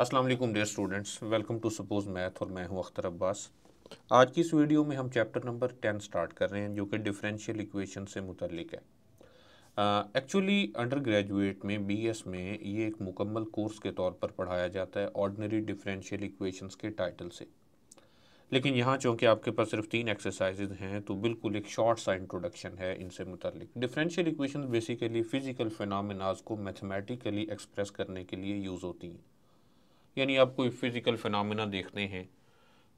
Aslam dear students welcome to suppose math और मैं हूँ अख्तर अब्बास आज की इस वीडियो में हम चैप्टर नंबर टेन स्टार्ट कर रहे हैं जो कि डिफरेंशियल इक्वेशन से मुतलिक है एक्चुअली अंडर ग्रेजुएट में बीएस में ये एक मुकम्मल कोर्स के तौर पर पढ़ाया जाता है ऑर्डनरी डिफरेंशियल इक्वेशंस के टाइटल से लेकिन यहाँ चूँकि आपके पास सिर्फ तीन एक्सरसाइजेज हैं तो बिल्कुल एक शॉर्ट सा इंट्रोडक्शन है इनसे मुतलिक differential equation basically physical phenomenas को मैथमेटिकली एक्सप्रेस करने के लिए यूज़ होती हैं यानी आप कोई फिज़िकल फिनमिना देखते हैं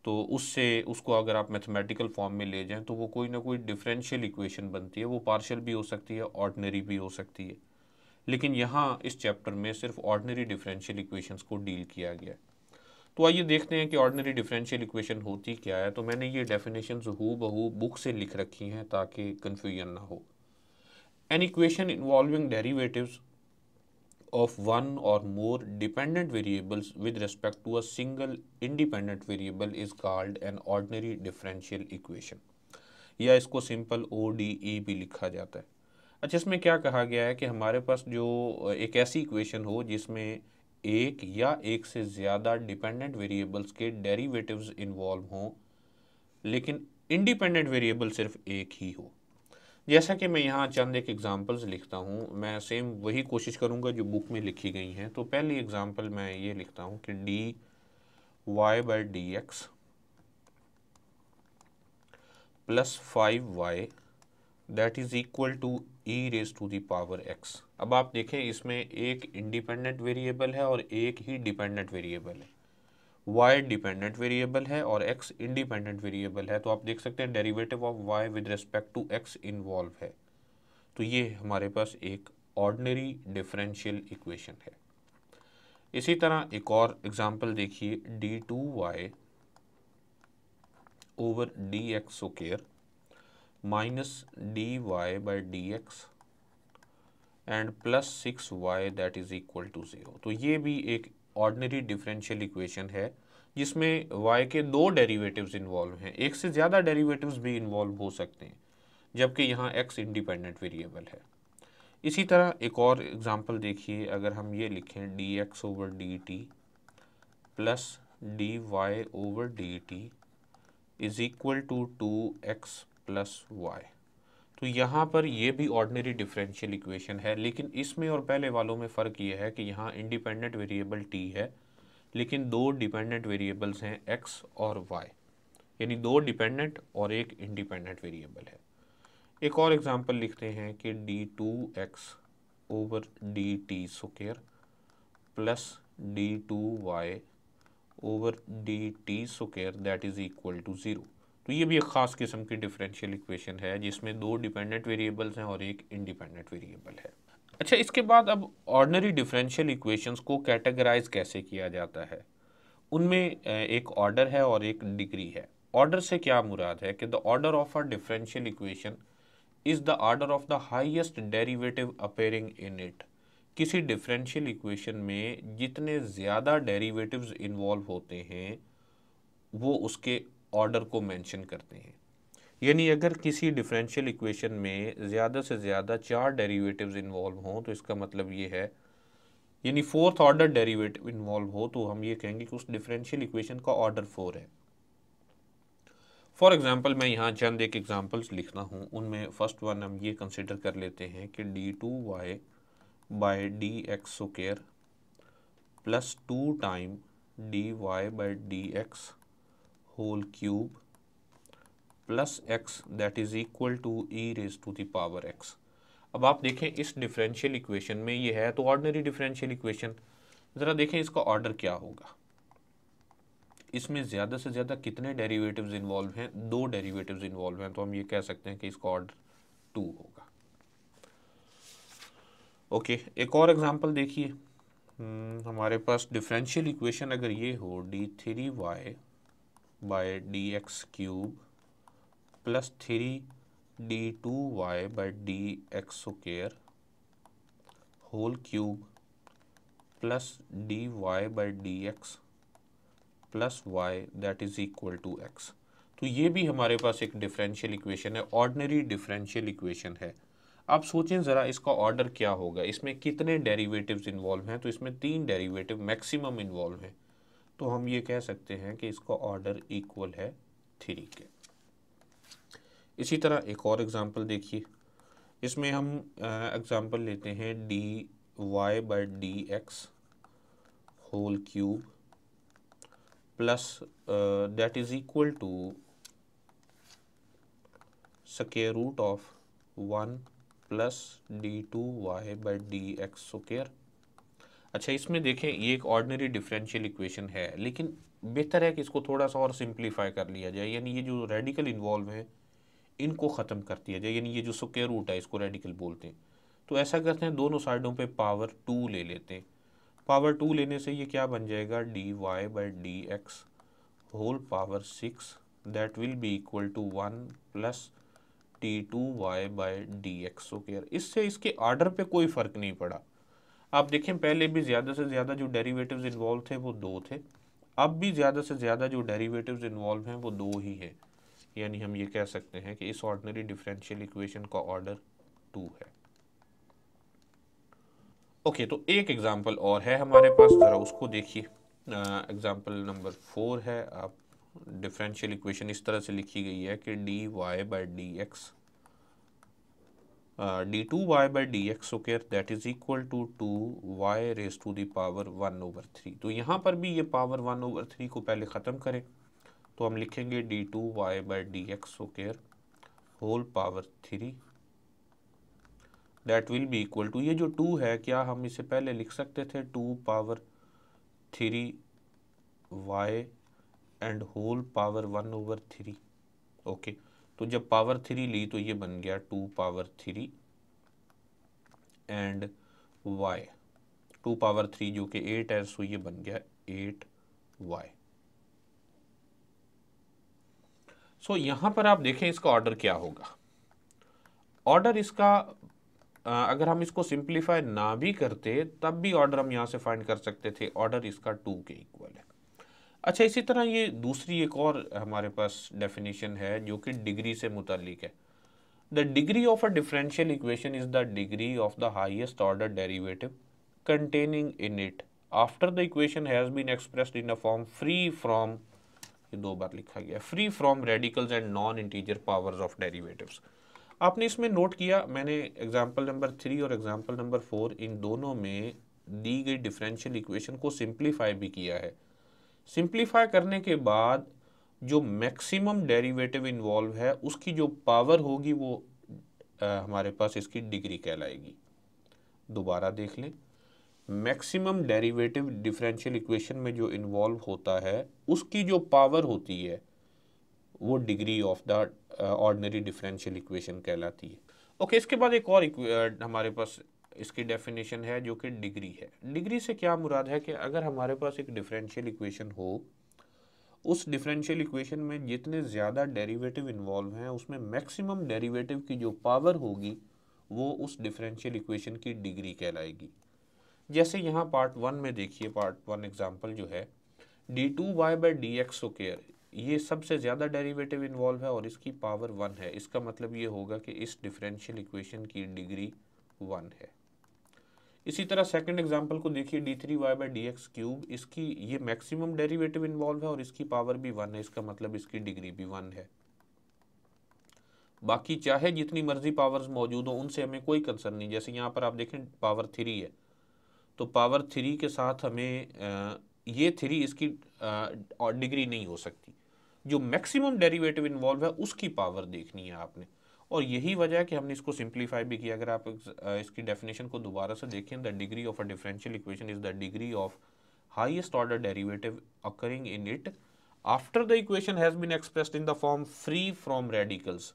तो उससे उसको अगर आप मैथमेटिकल फॉर्म में ले जाएं तो वो कोई ना कोई डिफरेंशियल इक्वेशन बनती है वो पार्शियल भी हो सकती है ऑर्डनरी भी हो सकती है लेकिन यहाँ इस चैप्टर में सिर्फ ऑर्डनरी डिफरेंशियल इक्वेशंस को डील किया गया है तो आइए देखते हैं कि ऑर्डनरी डिफरेंशियल इक्वेशन होती क्या है तो मैंने ये डेफिनेशन हु बहू बुक से लिख रखी हैं ताकि कन्फ्यूजन ना हो an equation involving derivatives of one or more dependent variables with respect to a single independent variable is called an ordinary differential equation या इसको सिंपल ओ डी ई भी लिखा जाता है अच्छा इसमें क्या कहा गया है कि हमारे पास जो एक ऐसी इक्वेशन हो जिसमें एक या एक से ज़्यादा डिपेंडेंट वेरिएबल्स के डेरिवेटिव्स इन्वॉल्व हों लेकिन इंडिपेंडेंट वेरिएबल सिर्फ एक ही हो जैसा कि मैं यहाँ चंद एक एग्ज़ाम्पल्स लिखता हूँ मैं सेम वही कोशिश करूँगा जो बुक में लिखी गई हैं तो पहली एग्ज़ाम्पल मैं ये लिखता हूँ कि D Y by D x plus five y that is equal to e raise to the power x अब आप देखें इसमें एक इंडिपेंडेंट वेरिएबल है और एक ही डिपेंडेंट वेरिएबल है y डिपेंडेंट वेरिएबल है और x इंडिपेंडेंट वेरिएबल है तो आप देख सकते हैं derivative of y with respect to x involve है तो ये हमारे पास एक ऑर्डनरी डिफरेंशियल इक्वेशन है इसी तरह एक और एग्जांपल देखिए d two Y over D x square minus D Y by D x and plus six y that is equal to zero तो ये भी एक ऑर्डनरी डिफरेंशियल इक्वेशन है जिसमें वाई के दो डेरिवेटिव्स इन्वॉल्व हैं एक से ज़्यादा डेरिवेटिव्स भी इन्वॉल्व हो सकते हैं जबकि यहाँ एक्स इंडिपेंडेंट वेरिएबल है इसी तरह एक और एग्जांपल देखिए अगर हम ये लिखें d x over d t plus D Y over d t is equal to two x plus y तो यहाँ पर ये भी ऑर्डनरी डिफरेंशियल इक्वेशन है लेकिन इसमें और पहले वालों में फ़र्क ये है कि यहाँ इंडिपेंडेंट वेरिएबल टी है लेकिन दो डिपेंडेंट वेरिएबल्स हैं एक्स और वाई यानी दो डिपेंडेंट और एक इंडिपेंडेंट वेरिएबल है एक और एग्जांपल लिखते हैं कि d two x over d t square plus d two Y over d t square that is equal to zero तो ये भी एक ख़ास किस्म की डिफरेंशियल इक्वेशन है जिसमें दो डिपेंडेंट वेरिएबल्स हैं और एक इंडिपेंडेंट वेरिएबल है अच्छा इसके बाद अब ऑर्डनरी डिफरेंशियल इक्वेशंस को कैटेगराइज कैसे किया जाता है उनमें एक ऑर्डर है और एक डिग्री है ऑर्डर से क्या मुराद है कि the order of a differential equation is the order of the highest derivative appearing in it किसी डिफरेंशियल इक्वेशन में जितने ज़्यादा डेरीवेटिव इन्वॉल्व होते हैं वो उसके ऑर्डर को मेंशन करते हैं यानी अगर किसी डिफरेंशियल इक्वेशन में ज़्यादा से ज़्यादा चार डेरिवेटिव्स इन्वॉल्व हों तो इसका मतलब ये है यानी फोर्थ ऑर्डर डेरिवेटिव इन्वॉल्व हो तो हम ये कहेंगे कि उस डिफरेंशियल इक्वेशन का ऑर्डर फोर है फॉर एग्ज़ाम्पल मैं यहाँ चंद एक एग्ज़ाम्पल्स लिखना हूँ उनमें फ़र्स्ट वन हम ये कंसिडर कर लेते हैं कि d two Y by D x square plus two time d Y by D x whole cube plus x that is equal to e raise to the power x अब आप देखें इस डिफरेंशियल इक्वेशन में ये है तो ordinary differential equation ज़रा देखें इसका ऑर्डर क्या होगा इसमें ज़्यादा से ज़्यादा कितने डेरिवेटिव्स इन्वॉल्व हैं दो डेरिवेटिव्स इन्वॉल्व हैं तो हम ये कह सकते हैं कि इसका ऑर्डर टू होगा ओके okay, एक और एग्जांपल देखिए हम्म, हमारे पास डिफरेंशियल इक्वेशन अगर ये हो d three y by D x cube plus three d two y whole d x dy whole cube plus y that is equal to x तो ये भी हमारे पास एक डिफरेंशियल इक्वेशन है ऑर्डनरी डिफरेंशियल इक्वेशन है आप सोचें ज़रा इसका ऑर्डर क्या होगा इसमें कितने डेरिवेटिव्स इन्वॉल्व हैं तो इसमें तीन डेरिवेटिव मैक्सिमम इन्वॉल्व हैं तो हम ये कह सकते हैं कि इसका ऑर्डर इक्वल है थ्री के इसी तरह एक और एग्ज़ाम्पल देखिए इसमें हम एग्ज़ाम्पल लेते हैं D Y by D x whole cube plus that is equal to square root of one plus d two Y by D x square अच्छा इसमें देखें ये एक ऑर्डनरी डिफरेंशियल इक्वेशन है लेकिन बेहतर है कि इसको थोड़ा सा और सिंप्लीफाई कर लिया जाए यानी ये जो रेडिकल इन्वॉल्व हैं इनको ख़त्म कर दिया जाए यानी ये जो स्क्र रूट है इसको रेडिकल बोलते हैं तो ऐसा करते हैं दोनों साइडों पे पावर टू ले लेते हैं पावर टू लेने से ये क्या बन जाएगा D Y by D x whole power six that will be equal to one plus d two Y by D x okay इससे इसके आर्डर पे कोई फ़र्क नहीं पड़ा आप देखें पहले भी ज़्यादा से ज़्यादा जो डेरिवेटिव्स इन्वॉल्व थे वो दो थे अब भी ज़्यादा से ज़्यादा जो डेरिवेटिव्स इन्वॉल्व हैं वो दो ही हैं यानी हम ये कह सकते हैं कि इस ऑर्डनरी डिफरेंशियल इक्वेशन का ऑर्डर टू है ओके okay, तो एक एग्जांपल और है हमारे पास ज़रा उसको देखिए एग्जांपल नंबर फोर है आप डिफरेंशियल इक्वेशन इस तरह से लिखी गई है कि D Y by D x d two Y by D x square that is equal to two y raise to power one over three तो यहाँ पर भी ये पावर वन ओवर थ्री को पहले ख़त्म करें तो हम लिखेंगे d two Y by D x square whole power three that will be equal to ये जो टू है क्या हम इसे पहले लिख सकते थे two power three y and whole power one over three okay okay. तो जब पावर थ्री ली तो ये बन गया two power three and y two power three जो कि एट है सो ये बन गया एट वाई सो यहां पर आप देखें इसका ऑर्डर क्या होगा ऑर्डर इसका अगर हम इसको सिंप्लीफाई ना भी करते तब भी ऑर्डर हम यहां से फाइंड कर सकते थे ऑर्डर इसका टू के इक्वल है अच्छा इसी तरह ये दूसरी एक और हमारे पास डेफिनेशन है जो कि डिग्री से मुतलिक है the degree of a differential equation is the degree of the highest order derivative containing in it after the equation has been express in a form free from ये दो बार लिखा गया free from radicals and non integer powers of derivative आपने इसमें note किया मैंने example number three और एग्जाम्पल नंबर फोर इन दोनों में दी गई डिफरेंशियल इक्वेशन को सिंप्लीफाई भी किया है सिंप्लीफाई करने के बाद जो मैक्सिमम डेरिवेटिव इन्वॉल्व है उसकी जो पावर होगी वो आ, हमारे पास इसकी डिग्री कहलाएगी दोबारा देख लें मैक्सिमम डेरिवेटिव डिफरेंशियल इक्वेशन में जो इन्वॉल्व होता है उसकी जो पावर होती है वो degree of the ordinary differential equation कहलाती है ओके okay, इसके बाद एक और हमारे पास इसकी डेफिनेशन है जो कि डिग्री है डिग्री से क्या मुराद है कि अगर हमारे पास एक डिफरेंशियल इक्वेशन हो उस डिफरेंशियल इक्वेशन में जितने ज़्यादा डेरिवेटिव इन्वॉल्व हैं उसमें मैक्सिमम डेरिवेटिव की जो पावर होगी वो उस डिफरेंशियल इक्वेशन की डिग्री कहलाएगी जैसे यहाँ पार्ट वन में देखिए पार्ट वन एग्जाम्पल जो है D two Y by D x ओ ये सबसे ज़्यादा डेरिवेटिव इन्वॉल्व है और इसकी पावर वन है इसका मतलब ये होगा कि इस डिफरेंशियल इक्वेशन की डिग्री वन है इसी तरह सेकंड एग्जांपल को देखिए d three Y by D x cube इसकी ये मैक्सिमम डेरिवेटिव इन्वॉल्व है और इसकी पावर भी वन है इसका मतलब इसकी डिग्री भी वन है बाकी चाहे जितनी मर्जी पावर्स मौजूद हो उनसे हमें कोई कंसर्न नहीं जैसे यहाँ पर आप देखें पावर थ्री है तो पावर थ्री के साथ हमें ये थ्री इसकी डिग्री नहीं हो सकती जो मैक्सिमम डेरिवेटिव इन्वॉल्व है उसकी पावर देखनी है आपने और यही वजह है कि हमने इसको सिंप्लीफाई भी किया अगर आप इसकी डेफिनेशन को दोबारा से देखें the degree of a differential equation is the degree of highest order derivative occurring in it after the equation has been expressed in the form free from radicals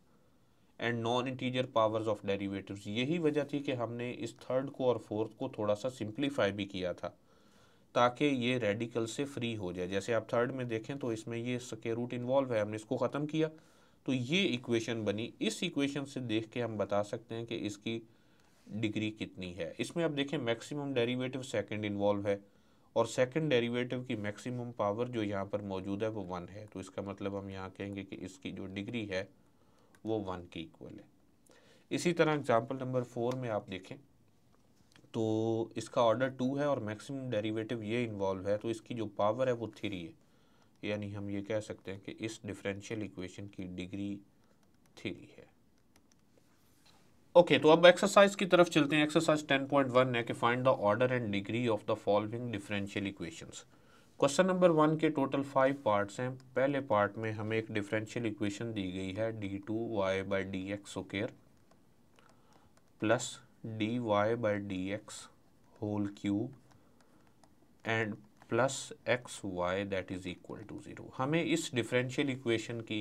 and non integer powers of derivatives यही वजह थी कि हमने इस third को और fourth को थोड़ा सा सिंप्लीफाई भी किया था ताकि ये रेडिकल से फ्री हो जाए जैसे आप थर्ड में देखें तो इसमें ये सके रूट इन्वॉल्व है हमने इसको ख़त्म किया तो ये इक्वेशन बनी इस इक्वेशन से देख के हम बता सकते हैं कि इसकी डिग्री कितनी है इसमें आप देखें मैक्सिमम डेरिवेटिव सेकंड इन्वॉल्व है और सेकंड डेरिवेटिव की मैक्सिमम पावर जो यहाँ पर मौजूद है वो वन है तो इसका मतलब हम यहाँ कहेंगे कि इसकी जो डिग्री है वो वन के इक्वल है इसी तरह एग्जाम्पल नंबर फोर में आप देखें तो इसका ऑर्डर टू है और मैक्सिमम डेरिवेटिव ये इन्वॉल्व है तो इसकी जो पावर है वो थ्री है यानी हम ये कह सकते हैं कि इस डिफरेंशियल इक्वेशन की डिग्री थ्री है ओके okay, तो अब एक्सरसाइज की तरफ चलते हैं एक्सरसाइज 10.1 है कि find the order and degree of the following differential equations question number one के टोटल फाइव पार्ट्स हैं पहले पार्ट में हमें एक डिफरेंशियल इक्वेशन दी गई है D two Y by D x square plus D Y by D x whole cube and plus X Y that is equal to zero हमें इस डिफरेंशियल इक्वेशन की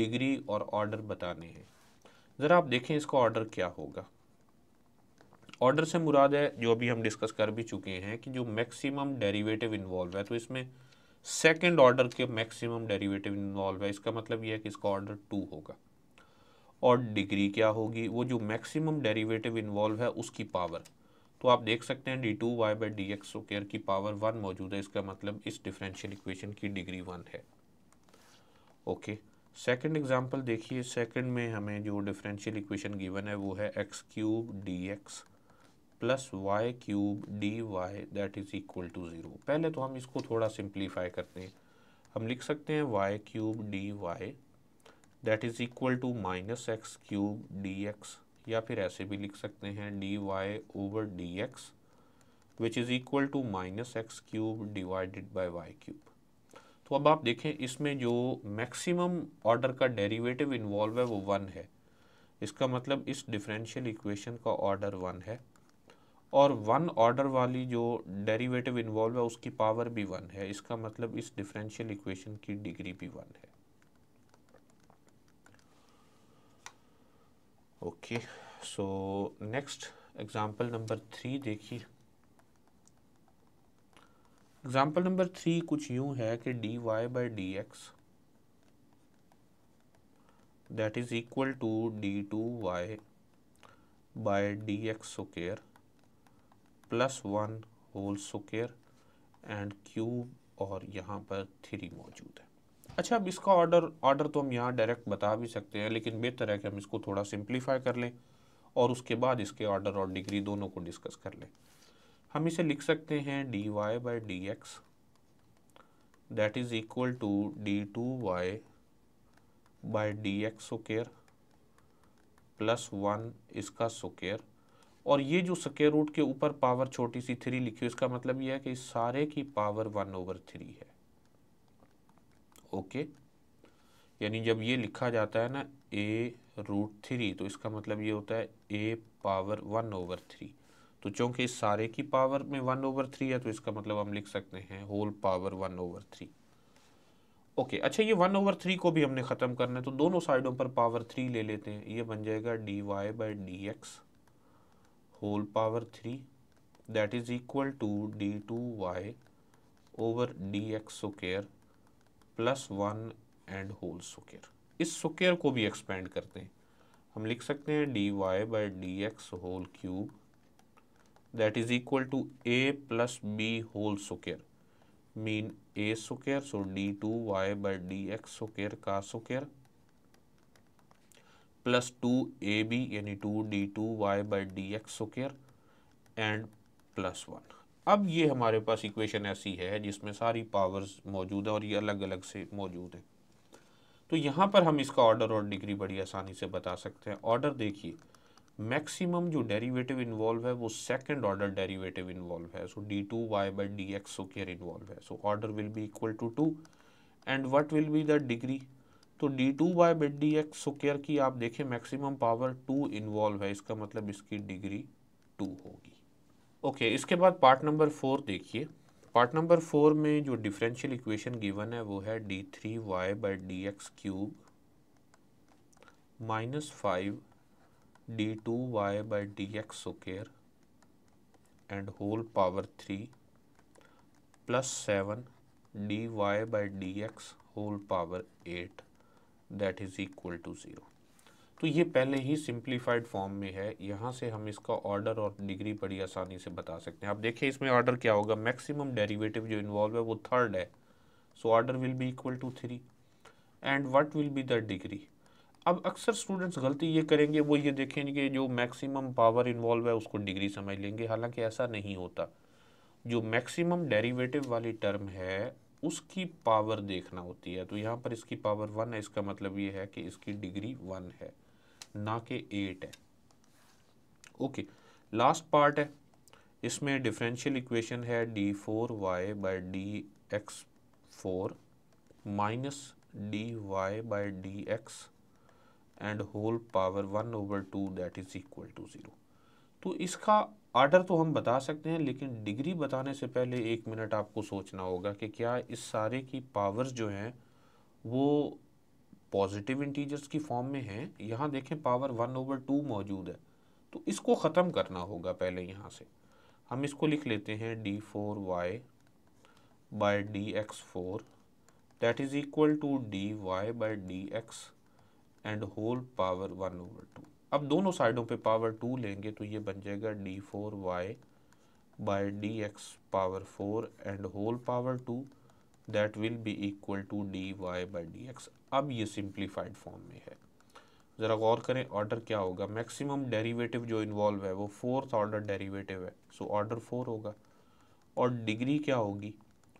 डिग्री और ऑर्डर बताने हैं ज़रा आप देखें इसका ऑर्डर क्या होगा ऑर्डर से मुराद है जो अभी हम डिस्कस कर भी चुके हैं कि जो मैक्सिमम डेरिवेटिव इन्वॉल्व है तो इसमें सेकंड ऑर्डर के मैक्सिमम डेरिवेटिव इन्वॉल्व है इसका मतलब यह है कि इसका ऑर्डर टू होगा और डिग्री क्या होगी वो जो मैक्सिमम डेरिवेटिव इन्वॉल्व है उसकी पावर तो आप देख सकते हैं D two Y by D x square की पावर वन मौजूद है इसका मतलब इस डिफरेंशियल इक्वेशन की डिग्री वन है ओके सेकंड एग्जांपल देखिए सेकंड में हमें जो डिफरेंशियल इक्वेशन गिवन है वो है X cube D x plus Y cube D Y that is equal to zero पहले तो हम इसको थोड़ा सिंप्लीफाई करते हैं हम लिख सकते हैं Y cube D Y that is equal to minus X cube D X या फिर ऐसे भी लिख सकते हैं D Y over D X which is equal to minus X cube divided by Y cube तो अब आप देखें इसमें जो मैक्सिमम ऑर्डर का डेरिवेटिव इन्वॉल्व है वो वन है इसका मतलब इस डिफरेंशियल इक्वेशन का ऑर्डर वन है और वन ऑर्डर वाली जो डेरिवेटिव इन्वॉल्व है उसकी पावर भी वन है इसका मतलब इस डिफरेंशियल इक्वेशन की डिग्री भी वन है okay so next example number three देखिए एग्जाम्पल नंबर थ्री कुछ यूं है कि D Y by D x that is equal to D two Y by D x square plus one whole square and cube और यहाँ पर three मौजूद है अच्छा अब इसका ऑर्डर ऑर्डर तो हम यहाँ डायरेक्ट बता भी सकते हैं लेकिन बेहतर है कि हम इसको थोड़ा सिंप्लीफाई कर लें और उसके बाद इसके ऑर्डर और डिग्री दोनों को डिस्कस कर लें हम इसे लिख सकते हैं D Y by D x that is equal to D two Y by D x square plus one इसका स्क्र और ये जो स्केयर रूट के ऊपर पावर छोटी सी थ्री लिखी है इसका मतलब ये है कि सारे की पावर वन ओवर थ्री है ओके यानी जब ये लिखा जाता है ना ए रूट थ्री तो इसका मतलब ये होता है A power one over three तो चूंकि इस सारे की पावर में वन ओवर थ्री है तो इसका मतलब हम लिख सकते हैं whole power one over three okay अच्छा ये वन ओवर थ्री को भी हमने ख़त्म करना है तो दोनों साइडों पर पावर थ्री ले लेते हैं ये बन जाएगा D Y by D x whole power three that is equal to D two Y over D x square plus one and whole square इस स्क्र को भी एक्सपेंड करते हैं हम लिख सकते हैं D Y by D x whole cube that is equal to A plus B whole square mean A square so D two Y by D x square का स्क्र प्लस टू ए B यानी two D two Y by D x square and plus one अब ये हमारे पास equation ऐसी है जिसमें सारी powers मौजूद है और ये अलग अलग से मौजूद है तो यहाँ पर हम इसका ऑर्डर और डिग्री बड़ी आसानी से बता सकते हैं ऑर्डर देखिए मैक्सिमम जो डेरिवेटिव इन्वॉल्व है वो सेकंड ऑर्डर डेरिवेटिव इन्वॉल्व है so D two Y by D X so केयर इन्वॉल्व है so order will be equal to two and what will be the degree तो D two by by D X so केयर की आप देखें maximum power to involve है इसका मतलब इसकी डिग्री टू होगी ओके okay, इसके बाद पार्ट नंबर फोर देखिए पार्ट नंबर फोर में जो डिफरेंशियल इक्वेशन गिवन है वो है D three Y by D x cube minus five D two Y by D x square and whole power three plus seven D Y by D x whole power eight that is equal to zero तो ये पहले ही simplified form में है यहाँ से हम इसका order और डिग्री बड़ी आसानी से बता सकते हैं आप देखिए इसमें ऑर्डर क्या होगा मैक्सिमम डेरिवेटिव जो इन्वॉल्व है वो थर्ड है so order will be equal to three and what will be the degree अब अक्सर स्टूडेंट्स गलती ये करेंगे वो ये देखेंगे कि जो मैक्सिमम पावर इन्वॉल्व है उसको डिग्री समझ लेंगे हालांकि ऐसा नहीं होता जो मैक्सिमम डेरिवेटिव वाली टर्म है उसकी पावर देखना होती है तो यहाँ पर इसकी पावर वन है इसका मतलब ये है कि इसकी डिग्री वन है ना कि एट है ओके लास्ट पार्ट है इसमें डिफरेंशियल इक्वेशन है D four Y by D X four minus D Y by D x and whole power one over two that is equal to zero तो इसका order तो हम बता सकते हैं लेकिन डिग्री बताने से पहले एक मिनट आपको सोचना होगा कि क्या इस सारे की पावर्स जो हैं वो पॉजिटिव इंटीजर्स की फॉर्म में हैं यहाँ देखें पावर वन ओवर टू मौजूद है तो इसको ख़त्म करना होगा पहले यहाँ से हम इसको लिख लेते हैं D four Y by D X four that is equal to D Y by D x and whole power one over two अब दोनों साइडों पे पावर टू लेंगे तो ये बन जाएगा D four Y by D X power four and whole power two that will be equal to D Y by D X अब ये सिंप्लीफाइड फॉर्म में है ज़रा गौर करें ऑर्डर क्या होगा मैक्सिमम डेरिवेटिव जो इन्वॉल्व है वो फोर्थ ऑर्डर डेरिवेटिव है सो ऑर्डर फोर होगा और डिग्री क्या होगी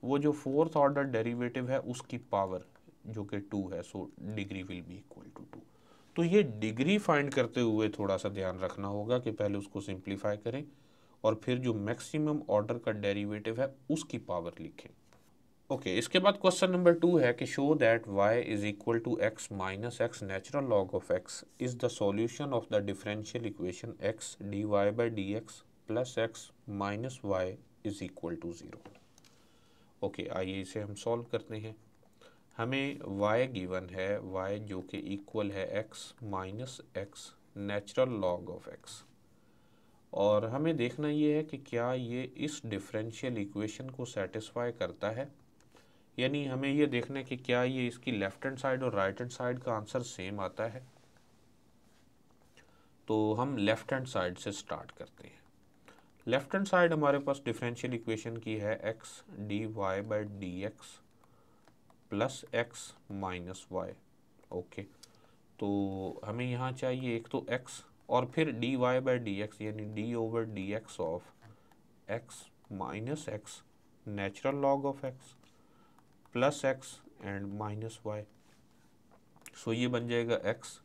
वो जो फोर्थ ऑर्डर डेरिवेटिव है उसकी पावर जो कि टू है so degree will be equal to two तो ये डिग्री फाइंड करते हुए थोड़ा सा ध्यान रखना होगा कि पहले उसको सिंप्लीफाई करें और फिर जो मैक्सिमम ऑर्डर का डेरिवेटिव है उसकी पावर लिखें ओके इसके बाद क्वेश्चन नंबर टू है कि show that Y is equal to x minus X natural log of X is the solution of the differential equation X D Y by D x plus X minus Y is equal to zero okay आइए इसे हम solve करते हैं हमें y given है y जो कि equal है x minus X natural log of x और हमें देखना ये है कि क्या ये इस डिफरेंशियल इक्वेशन को सेटिस्फाई करता है यानी हमें ये देखना है कि क्या ये इसकी लेफ्ट हैंड साइड और राइट हैंड साइड का आंसर सेम आता है तो हम लेफ्ट हैंड साइड से स्टार्ट करते हैं लेफ्ट हैंड साइड हमारे पास डिफरेंशियल इक्वेशन की है X D Y by D x plus X minus Y okay तो हमें यहाँ चाहिए एक तो एक्स और फिर D Y by D X यानी D over D X of X minus X natural log of x plus X and minus Y so ये बन जाएगा एक्स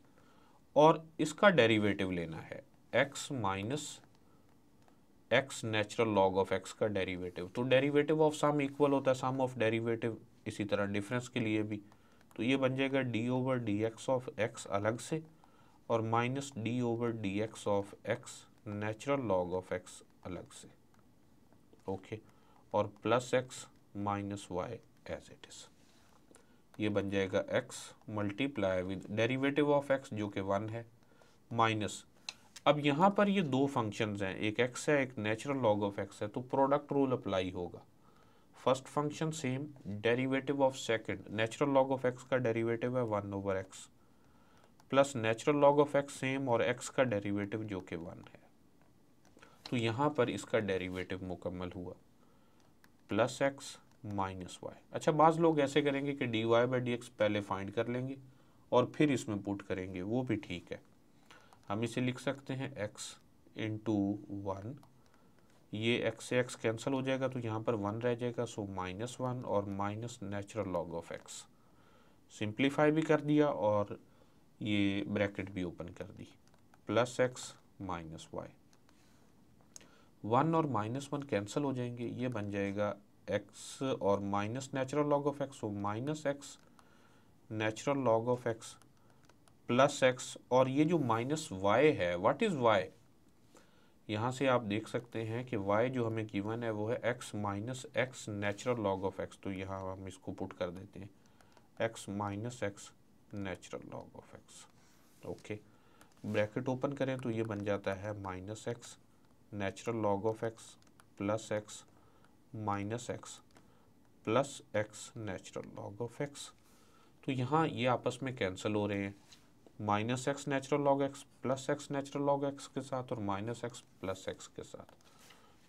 और इसका डेरिवेटिव लेना है X minus X natural log of X का derivative तो डेरिवेटिव ऑफ सम इक्वल होता है सम ऑफ डेरिवेटिव इसी तरह डिफरेंस के लिए भी तो ये बन जाएगा D over D X of X अलग से और minus D over D X of X natural log of X अलग से ओके okay. और plus X minus Y as it is ये बन जाएगा x multiply with derivative of x जो कि वन है माइनस अब यहाँ पर ये दो फंक्शंस हैं एक x है एक नेचुरल लॉग ऑफ x है तो प्रोडक्ट रूल अप्लाई होगा first function same derivative of second natural log of x का डेरिवेटिव है one over X plus natural log of x same और x का डेरिवेटिव जो कि वन है तो यहाँ पर इसका डेरिवेटिव मुकम्मल हुआ प्लस एक्स माइनस वाई अच्छा बाज़ लोग ऐसे करेंगे कि D Y by D X पहले फाइंड कर लेंगे और फिर इसमें पुट करेंगे वो भी ठीक है हम इसे लिख सकते हैं एक्स इन टू वन ये एक्स से एक्स कैंसिल हो जाएगा तो यहाँ पर वन रह जाएगा सो माइनस वन और minus natural log of X simplify भी कर दिया और ये ब्रैकेट भी ओपन कर दी plus X minus Y one और माइनस वन कैंसिल हो जाएंगे ये बन जाएगा एक्स और minus natural log of X हो minus X natural log of x plus x और ये जो माइनस वाई है व्हाट इज़ वाई यहाँ से आप देख सकते हैं कि वाई जो हमें गिवन है वो है X minus X natural log of x तो यहाँ हम इसको पुट कर देते हैं X minus X natural log of X okay bracket open करें तो ये बन जाता है minus X natural log of x plus X minus X plus X natural log of x तो यहाँ ये आपस में कैंसिल हो रहे हैं minus X natural log X plus X natural log x के साथ और माइनस एक्स प्लस एक्स के साथ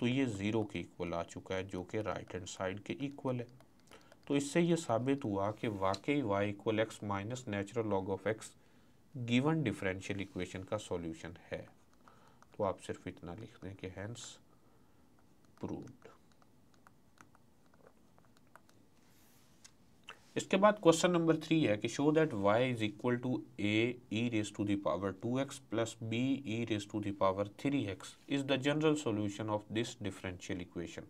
तो ये ज़ीरो के इक्वल आ चुका है जो कि राइट हैंड साइड के इक्वल है तो इससे ये साबित हुआ कि वाकई Y equal X minus natural log of X given differential equation का सॉल्यूशन है तो आप सिर्फ इतना लिख दें कि हैंस प्रूव्ड इसके बाद क्वेश्चन नंबर थ्री है कि show that y is equal to A E raise to the power two x plus B E raise to the power three X is the general solution of this differential equation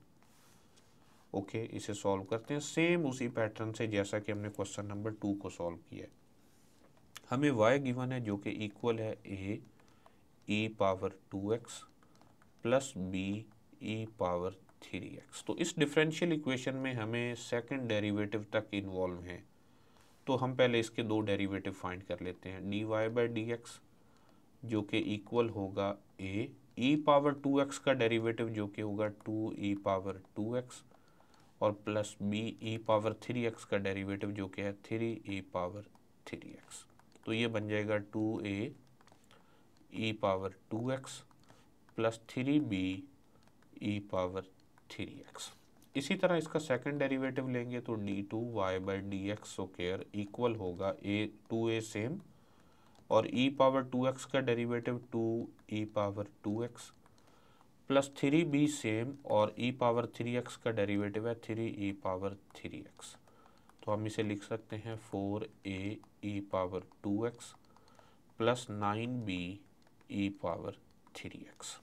okay इसे solve करते हैं same उसी pattern से जैसा कि हमने question number two को solve किया है हमें y गिवन है जो कि इक्वल है a e power two x plus B e power three x तो इस डिफरेंशियल इक्वेशन में हमें सेकंड डेरिवेटिव तक इन्वॉल्व हैं तो हम पहले इसके दो डेरिवेटिव फाइंड कर लेते हैं D Y by D x जो कि इक्वल होगा a e power two x का डेरिवेटिव जो कि होगा two e power two x और plus B e power three x का डेरिवेटिव जो कि है three e power three x तो ये बन जाएगा टू ए e power two x plus three b e power three x इसी तरह इसका सेकंड डेरिवेटिव लेंगे तो D two Y by D x equal होगा ए टू ए सेम और ई पावर टू एक्स का derivative two e power two x plus three b same और e power three x का derivative है three e power three x तो हम इसे लिख सकते हैं four a e power two x plus nine b e power three x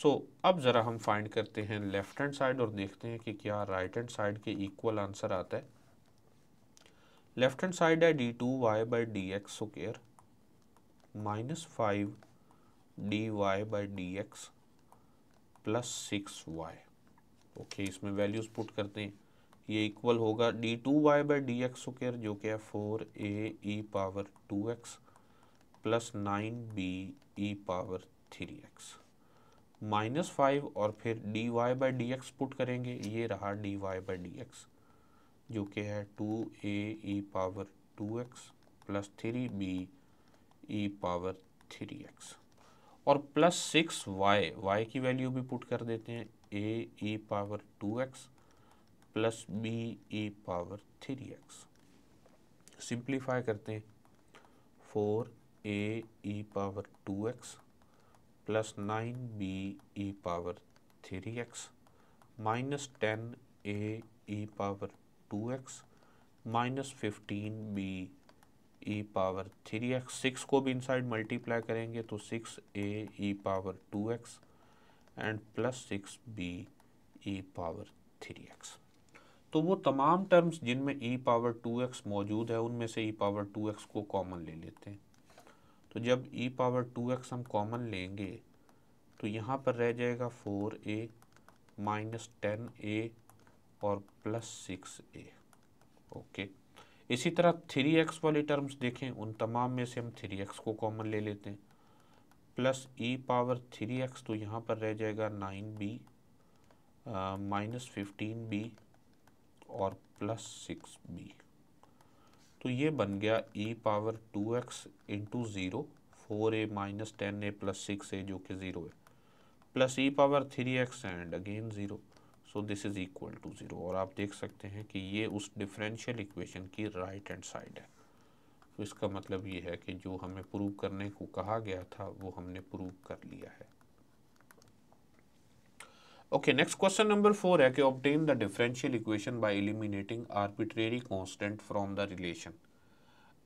so so, अब ज़रा हम फाइंड करते हैं लेफ्ट हैंड साइड और देखते हैं कि क्या राइट हैंड साइड के इक्वल आंसर आता है लेफ्ट हैंड साइड है D two Y by D x square minus five d Y by D x plus six y okay इसमें वैल्यूज़ पुट करते हैं ये इक्वल होगा d two Y by D x square जो कि है four a e power two x plus nine b e power three x minus five और फिर D Y by D x put करेंगे ये रहा d Y by D x जो कि है टू ए e power two x plus three b e power three x और plus six y y की वैल्यू भी पुट कर देते हैं a e power two x plus B e power three x simplify करते हैं four a e power two x plus nine b e power three x minus ten A e power two x minus fifteen b e power three x six को भी inside multiply करेंगे तो six a e power two x and plus six b e power three x तो वो तमाम terms जिनमें ई power two x मौजूद है उनमें से ई पावर टू एक्स को कॉमन ले लेते हैं तो जब e पावर टू एक्स हम कॉमन लेंगे तो यहाँ पर रह जाएगा four a minus ten a और प्लस सिक्स ए ओके इसी तरह थ्री एक्स वाली टर्म्स देखें उन तमाम में से हम थ्री एक्स को कॉमन ले लेते हैं plus e power three x तो यहाँ पर रह जाएगा nine b minus fifteen b और प्लस सिक्स बी तो ये बन गया e power two x into zero four a minus ten a plus six a जो कि ज़ीरो है plus e power three x and again zero so this is equal to zero और आप देख सकते हैं कि ये उस डिफरेंशियल इक्वेशन की राइट हैंड साइड है तो इसका मतलब ये है कि जो हमें प्रूव करने को कहा गया था वो हमने प्रूव कर लिया है okay next question number four है कि obtain the differential equation by eliminating arbitrary constant from the relation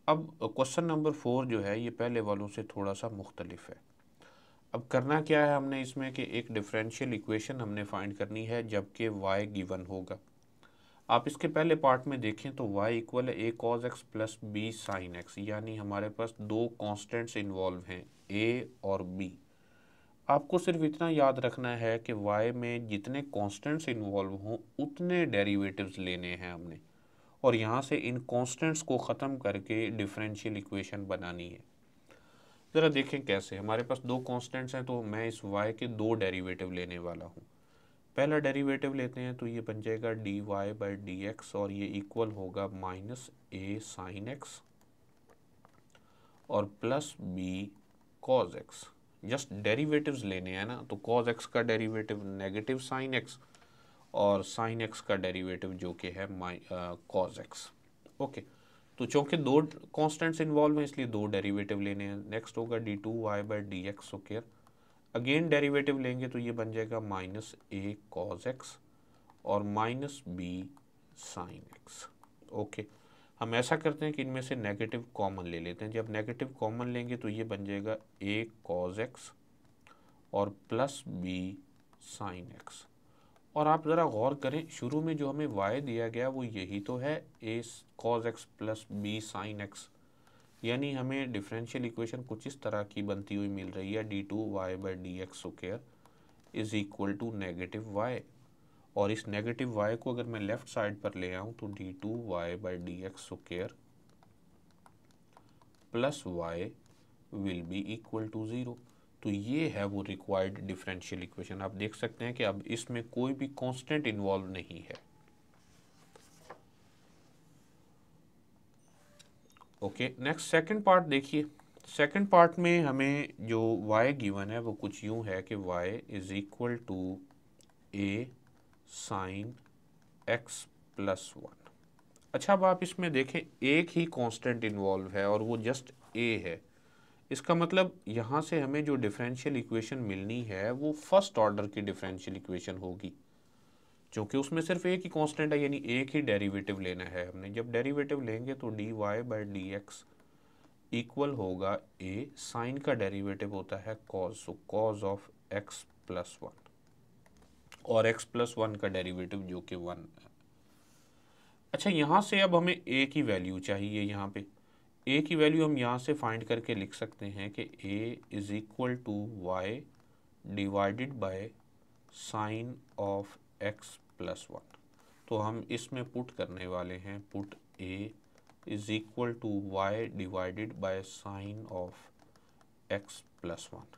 अब क्वेश्चन नंबर फोर जो है ये पहले वालों से थोड़ा सा मुख्तलिफ है अब करना क्या है हमने इसमें कि एक डिफरेंशियल इक्वेशन हमने फाइंड करनी है जबकि वाई गिवन होगा आप इसके पहले पार्ट में देखें तो y इक्वल है a cos x plus b sine x यानी हमारे पास दो कॉन्स्टेंट्स इन्वॉल्व हैं ए और बी आपको सिर्फ इतना याद रखना है कि वाई में जितने कांस्टेंट्स इन्वॉल्व हों उतने डेरिवेटिव्स लेने हैं हमने और यहाँ से इन कांस्टेंट्स को ख़त्म करके डिफरेंशियल इक्वेशन बनानी है ज़रा देखें कैसे हमारे पास दो कांस्टेंट्स हैं तो मैं इस वाई के दो डेरिवेटिव लेने वाला हूँ पहला डेरिवेटिव लेते हैं तो ये बन जाएगा D Y by D x और ये इक्वल होगा माइनस ए साइन एक्स और plus b cos x just derivatives लेने हैं ना तो कॉज एक्स का डेरिवेटिव नेगेटिव साइन एक्स और साइन एक्स का डेरिवेटिव जो कि है माई कॉज एक्स ओके तो चूंकि दो कॉन्स्टेंट्स इन्वॉल्व हैं इसलिए दो डेरिवेटिव लेने हैं नेक्स्ट होगा d two Y by D x square again derivative लेंगे तो ये बन जाएगा माइनस ए कॉज एक्स और minus b sine x okay हम ऐसा करते हैं कि इनमें से नेगेटिव कॉमन ले लेते हैं जब नेगेटिव कॉमन लेंगे तो ये बन जाएगा ए कॉज एक्स और प्लस बी साइन एक्स और आप ज़रा गौर करें शुरू में जो हमें वाई दिया गया वो यही तो है a cos x plus b sine x यानी हमें डिफरेंशियल इक्वेशन कुछ इस तरह की बनती हुई मिल रही है D two Y by D x square is equal to negative y और इस नेगेटिव वाई को अगर मैं लेफ्ट साइड पर ले आऊं तो D two Y by D x square plus y will be equal to zero तो ये है वो रिक्वायर्ड डिफरेंशियल इक्वेशन आप देख सकते हैं कि अब इसमें कोई भी कांस्टेंट इन्वॉल्व नहीं है ओके नेक्स्ट सेकंड पार्ट देखिए सेकंड पार्ट में हमें जो y गिवन है वो कुछ यूं है कि y is equal to a sine x plus one अच्छा अब आप इसमें देखें एक ही कांस्टेंट इन्वॉल्व है और वो जस्ट ए है इसका मतलब यहाँ से हमें जो डिफरेंशियल इक्वेशन मिलनी है वो फर्स्ट ऑर्डर की डिफरेंशियल इक्वेशन होगी क्योंकि उसमें सिर्फ एक ही कांस्टेंट है यानी एक ही डेरिवेटिव लेना है हमने जब डेरिवेटिव लेंगे तो d Y by D x equal होगा ए साइन का डेरिवेटिव होता है cos so cos of x plus one और एक्स प्लस वन का डेरिवेटिव जो कि वन अच्छा यहाँ से अब हमें ए की वैल्यू चाहिए यहाँ पे ए की वैल्यू हम यहाँ से फाइंड करके लिख सकते हैं कि a is equal to y divided by sine of x plus one तो हम इसमें पुट करने वाले हैं put a is equal to y divided by sine of x plus one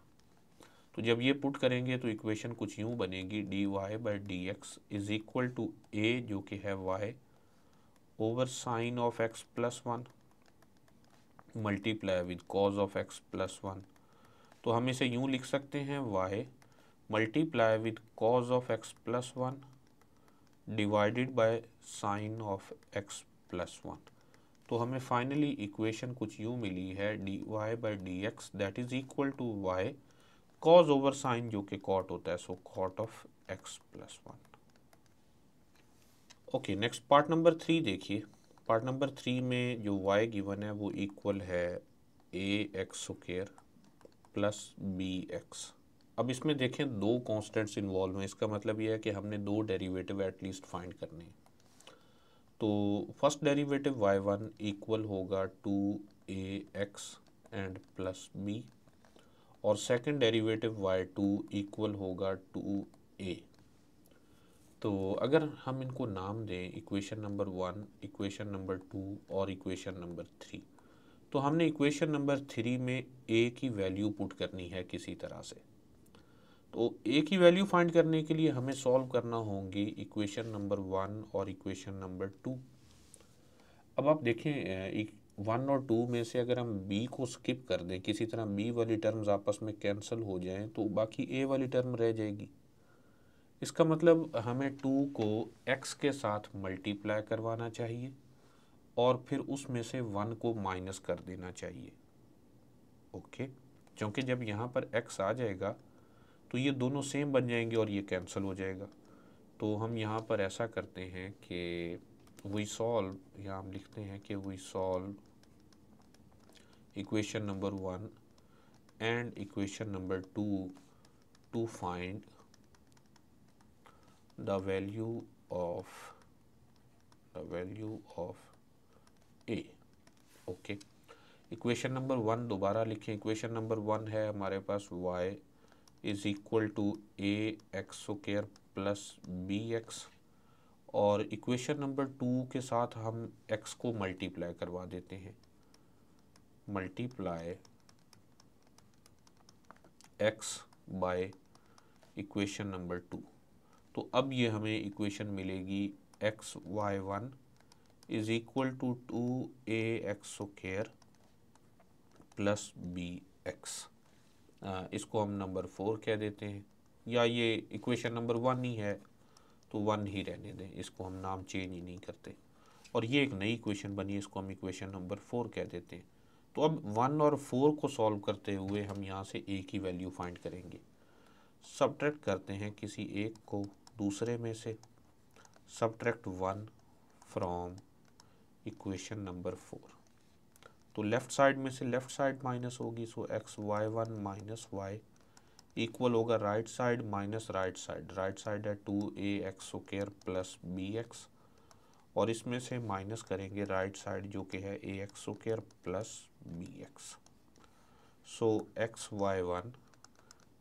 तो जब ये पुट करेंगे तो इक्वेशन कुछ यूँ बनेगी d Y by D x is equal to a जो कि है y over sine of x plus one multiply with cos of x plus one तो हम इसे यूँ लिख सकते हैं y multiply with cos of x plus one divided by sine of x plus one तो हमें फाइनली इक्वेशन कुछ यूँ मिली है d Y by D x that is equal to Y cause over sine जो कि कॉट होता है so cot of x plus one okay next part number three देखिए पार्ट नंबर थ्री में जो वाई गिवन है वो इक्वल है a x square plus b x अब इसमें देखें दो कॉन्स्टेंट्स इन्वॉल्व हैं इसका मतलब ये है कि हमने दो डेरिवेटिव एटलीस्ट फाइंड करने हैं तो फर्स्ट डेरिवेटिव y1 इक्वल होगा two a x and plus b और second derivative y two equal होगा टू ए तो अगर हम इनको नाम दें equation number one equation number two और इक्वेशन नंबर थ्री तो हमने इक्वेशन नंबर थ्री में ए की वैल्यू पुट करनी है किसी तरह से तो ए की वैल्यू फाइंड करने के लिए हमें सॉल्व करना होंगे इक्वेशन नंबर वन और इक्वेशन नंबर टू अब आप देखें वन और टू में से अगर हम बी को स्किप कर दें किसी तरह बी वाली टर्म्स आपस में कैंसिल हो जाएं तो बाकी ए वाली टर्म रह जाएगी इसका मतलब हमें टू को एक्स के साथ मल्टीप्लाई करवाना चाहिए और फिर उसमें से वन को माइनस कर देना चाहिए ओके क्योंकि जब यहाँ पर एक्स आ जाएगा तो ये दोनों सेम बन जाएंगे और ये कैंसिल हो जाएगा तो हम यहाँ पर ऐसा करते हैं कि वी सॉल्व यहाँ हम लिखते हैं कि we solve equation number 1 and equation number 2 to find the value of the value of a okay equation number one दोबारा लिखें equation number वन है हमारे पास y is equal to a x square plus b x और equation number two के साथ हम x को मल्टीप्लाई करवा देते हैं multiply x by equation number two तो अब ये हमें इक्वेशन मिलेगी x y one is equal to two a x square plus b x इसको हम नंबर फोर कह देते हैं या ये इक्वेशन नंबर वन ही है तो वन ही रहने दें इसको हम नाम चेंज ही नहीं करते और ये एक नई इक्वेशन बनी है इसको हम इक्वेशन नंबर फोर कह देते हैं तो अब वन और फोर को सॉल्व करते हुए हम यहाँ से ए की वैल्यू फाइंड करेंगे सब्ट्रैक्ट करते हैं किसी एक को दूसरे में से subtract one from equation number four तो लेफ़्ट साइड में से लेफ़्ट साइड माइनस होगी so x y one minus y equal होगा right side minus right side right side है two a x square plus b x और इसमें से minus करेंगे राइट साइड जो कि है a x square plus b x so x y one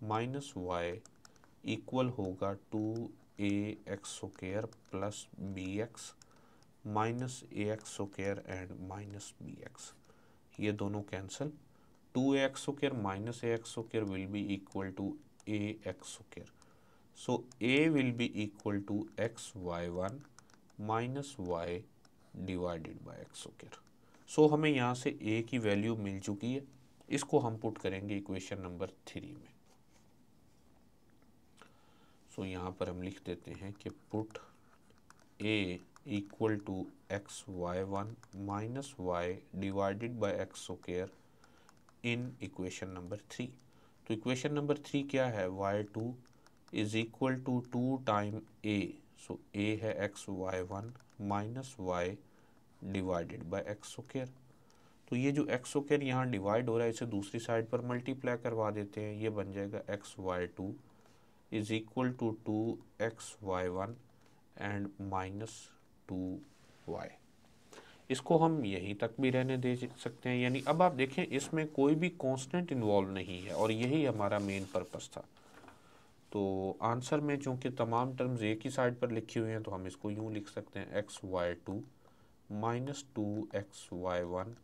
minus y equal होगा two a x square plus b x minus a x square and minus b x ये दोनों cancel two a x square minus a x square will be equal to a x square so a will be equal to x y one minus y divided by x square so हमें यहाँ से ए की value मिल चुकी है इसको हम put करेंगे equation number three में सो so, यहाँ पर हम लिख देते हैं कि put a equal to x y one minus y divided by x square in equation number three तो इक्वेशन नंबर थ्री क्या है y two is equal to two time a so a है x y one minus y divided by x तो ये जो x square यहाँ divide हो रहा है इसे दूसरी साइड पर मल्टीप्लाई करवा देते हैं ये बन जाएगा x y two is equal to two x y one and minus two y इसको हम यहीं तक भी रहने दे सकते हैं यानी अब आप देखें इसमें कोई भी कांस्टेंट इन्वॉल्व नहीं है और यही हमारा मेन पर्पज़ था तो आंसर में चूंकि तमाम टर्म्स एक ही साइड पर लिखी हुई हैं तो हम इसको यूँ लिख सकते हैं x y two minus two x y one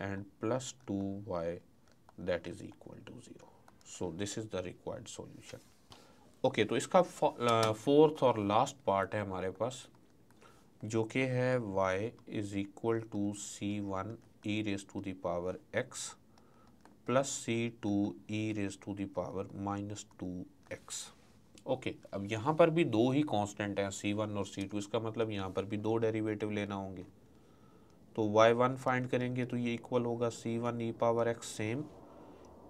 and plus two y that is equal to zero so this is the required solution okay तो इसका फोर्थ और लास्ट पार्ट है हमारे पास जो कि है y is equal to c one e raise to the power x plus c two e raise to the power minus two x okay okay, अब यहाँ पर भी दो ही कांस्टेंट हैं सी वन और सी टू इसका मतलब यहाँ पर भी दो डेरिवेटिव लेना होंगे तो वाई वन फाइंड करेंगे तो ये इक्वल होगा c one e power x same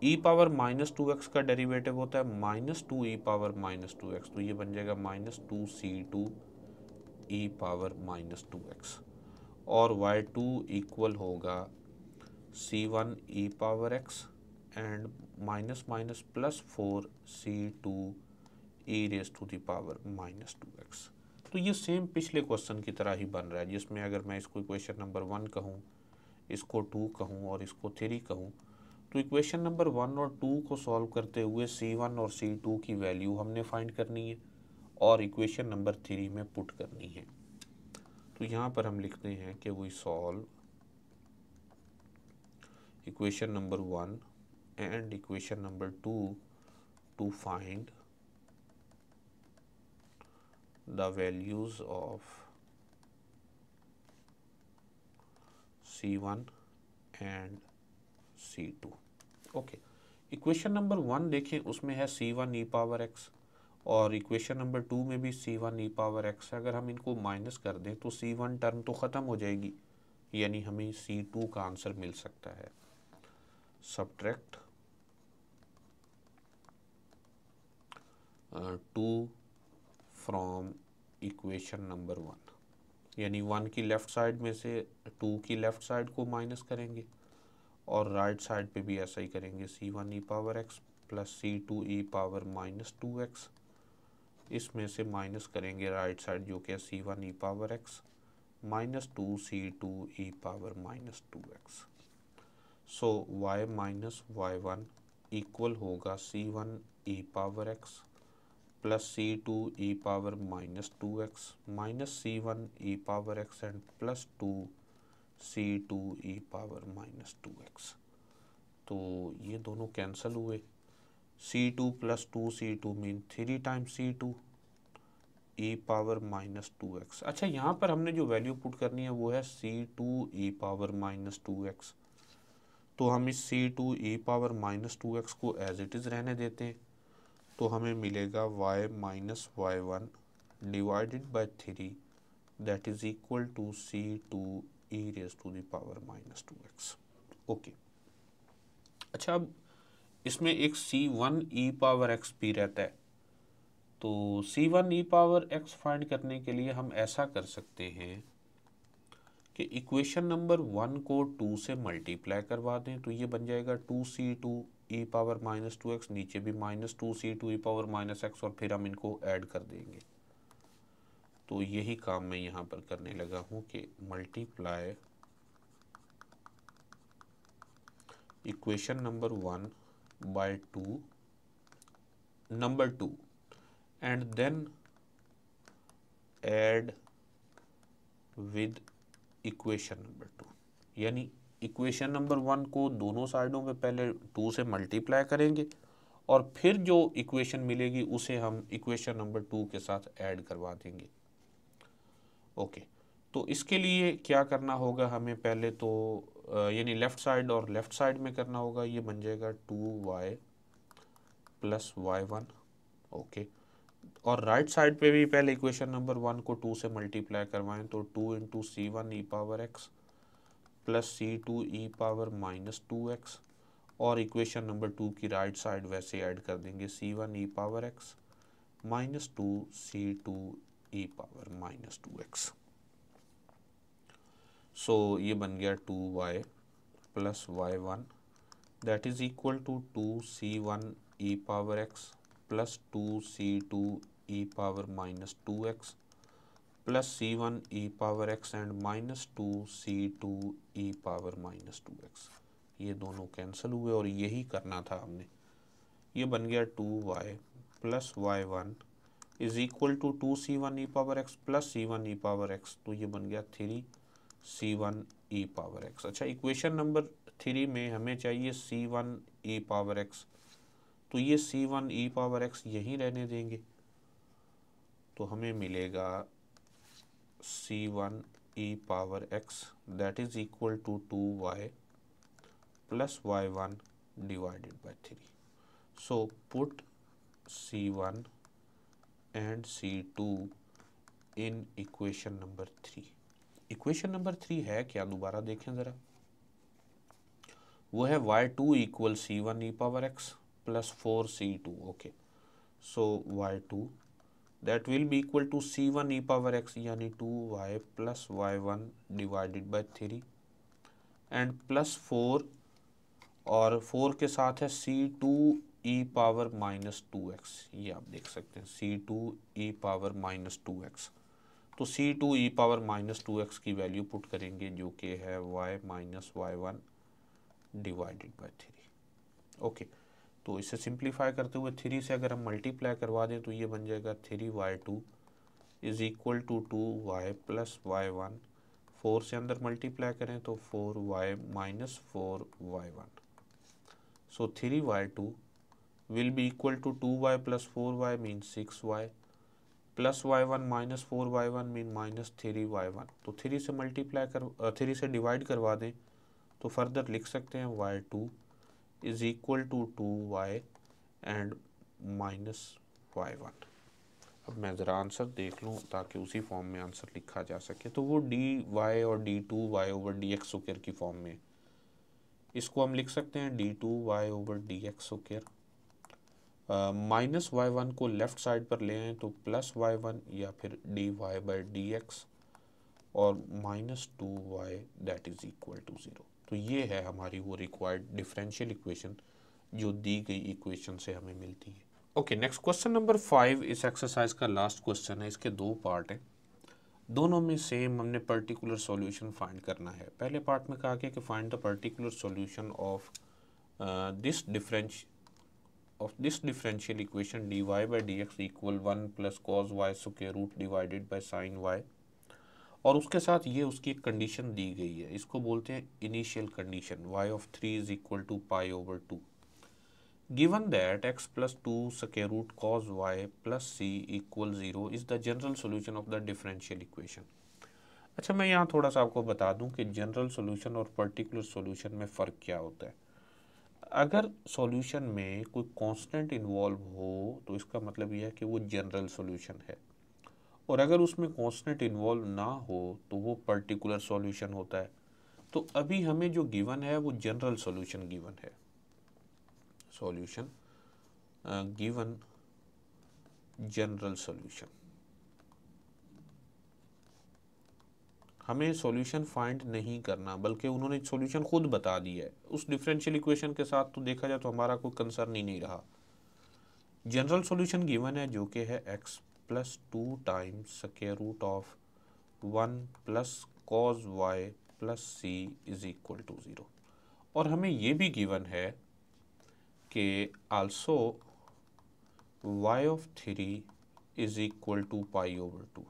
e power minus two x का डेरिवेटिव होता है minus two e power minus two x तो ये बन जाएगा minus two c two e power minus two x और वाई टू इक्वल होगा c one e power x and minus minus plus four c two e raise to the power minus two x तो ये same पिछले question की तरह ही बन रहा है जिसमें अगर मैं इसको इक्वेशन नंबर वन कहूँ इसको टू कहूँ और इसको थ्री कहूँ तो इक्वेशन नंबर वन और टू को सॉल्व करते हुए सी वन और सी टू की वैल्यू हमने फाइंड करनी है और इक्वेशन नंबर थ्री में पुट करनी है तो यहाँ पर हम लिखते हैं कि we solve equation number one and equation number 2 to find the values of C1 and C2 okay equation number one देखें उसमें है c one e power x और इक्वेशन नंबर टू में भी c one e power x अगर हम इनको minus कर दें तो सी वन टर्म तो ख़त्म हो जाएगी यानी हमें सी टू का आंसर मिल सकता है subtract two from equation number one यानी वन की लेफ़्ट साइड में से टू की लेफ़्ट साइड को माइनस करेंगे और राइट right साइड पे भी ऐसा ही करेंगे c one e power x plus c two e power minus two x इसमें से माइनस करेंगे राइट right साइड जो कि है c one e power x minus two c two e power minus two x so y minus Y one equal होगा c one e power x plus c two e power minus two x minus c one e power x and plus two c two e power minus two x तो ये दोनों cancel हुए c two plus two c two mean three time c two e power minus two x अच्छा यहाँ पर हमने जो value put करनी है वो है c two e power minus two x तो हम इस c two e power minus two x को एज इट इज़ रहने देते हैं तो हमें मिलेगा y minus Y one divided by three that is equal to c two e raise to the power minus two x okay अच्छा अब इसमें एक c one e power x भी रहता है तो c one e power x find करने के लिए हम ऐसा कर सकते हैं कि इक्वेशन नंबर वन को टू से मल्टीप्लाई करवा दें तो ये बन जाएगा two c two e power minus two x नीचे भी minus two c two e power minus x और फिर हम इनको ऐड कर देंगे तो यही काम मैं यहाँ पर करने लगा हूँ कि multiply equation number one by two number two and then add with equation number two यानी इक्वेशन नंबर वन को दोनों साइडों पे पहले टू से मल्टीप्लाई करेंगे और फिर जो इक्वेशन मिलेगी उसे हम इक्वेशन नंबर टू के साथ ऐड करवा देंगे ओके तो इसके लिए क्या करना होगा हमें पहले तो यानी लेफ़्ट साइड और लेफ़्ट साइड में करना होगा ये बन जाएगा two y plus y one okay और राइट right साइड पे भी पहले इक्वेशन नंबर वन को टू से मल्टीप्लाई करवाएं तो two into c one e power x plus c two e power minus two x और इक्वेशन नंबर टू की राइट साइड वैसे ऐड कर देंगे c one e power x minus two c two e power minus two x so ये बन गया two y plus y one that is equal to two c one e power x plus two c two e power minus two x plus c one e power x and minus two c two e power minus two x ये दोनों cancel हुए और यही करना था हमने ये बन गया two y plus y one is equal to two c one e power x plus c one e power x तो ये बन गया three c one e power x अच्छा इक्वेशन नंबर थ्री में हमें चाहिए c one e power x तो ये c one e power x यहीं रहने देंगे तो हमें मिलेगा c1 e power x that is equal to 2y plus y1 divided by 3. So, put c1 and c2 in equation number 3. Equation number 3 है क्या दोबारा देखें ज़रा वो है y2 equal c1 e power x plus 4 c2 okay. So y2 that will be equal to c one e power x यानी two y plus y one divided by three and plus four और four के साथ है c two e power minus two x ये आप देख सकते हैं c two e power minus two x तो c two e power minus two x की वैल्यू पुट करेंगे जो कि है y minus Y one divided by three okay okay. तो इसे सिंप्लीफाई करते हुए थ्री से अगर हम मल्टीप्लाई करवा दें तो ये बन जाएगा three y two is equal to two y plus y one four से अंदर मल्टीप्लाई करें तो four y minus four y one so three y two will be equal to two y plus four y mean six y plus y one minus four y one mean minus three y one तो three से multiply कर three से divide करवा दें तो further लिख सकते हैं Y two is equal to 2y and minus Y one अब मैं ज़रा आंसर देख लूँ ताकि उसी फॉर्म में आंसर लिखा जा सके तो वो डी वाई और d two Y over D x ओकेर की फॉर्म में इसको हम लिख सकते हैं D two Y over D x ओकेर माइनस वाई वन को लेफ़्ट साइड पर ले आए तो प्लस वाई वन या फिर D Y by D x और minus two y that is equal to zero तो ये है हमारी वो रिक्वायर्ड डिफरेंशियल इक्वेशन जो दी गई इक्वेशन से हमें मिलती है okay next question number five इस एक्सरसाइज का लास्ट क्वेश्चन है इसके दो पार्ट हैं दोनों में सेम हमने पर्टिकुलर सॉल्यूशन फाइंड करना है पहले पार्ट में कहा गया कि find the particular solution of this differential of this differential equation d Y by D x equal one plus cos y square root divided by sine y और उसके साथ ये उसकी एक कंडीशन दी गई है इसको बोलते हैं initial condition y of three is equal to pi over two given that x plus two square root cos y plus c equal zero is the general solution of the differential equation अच्छा मैं यहाँ थोड़ा सा आपको बता दूँ कि general solution और पर्टिकुलर सोल्यूशन में फ़र्क क्या होता है अगर सोल्यूशन में कोई कांस्टेंट इन्वॉल्व हो तो इसका मतलब यह है कि वो जनरल सोल्यूशन है और अगर उसमें कॉन्सनेंट इन्वॉल्व ना हो तो वो पर्टिकुलर सॉल्यूशन होता है तो अभी हमें जो गिवन है वो जनरल सॉल्यूशन गिवन है सॉल्यूशन गिवन जनरल सॉल्यूशन हमें सॉल्यूशन फाइंड नहीं करना बल्कि उन्होंने सॉल्यूशन खुद बता दिया है उस डिफरेंशियल इक्वेशन के साथ तो देखा जाए तो हमारा कोई कंसर्न ही नहीं रहा जनरल सॉल्यूशन गिवन है जो कि है x plus two times square root of one plus cos y plus c is equal to zero और हमें ये भी गिवन है कि also y of three is equal to pi over two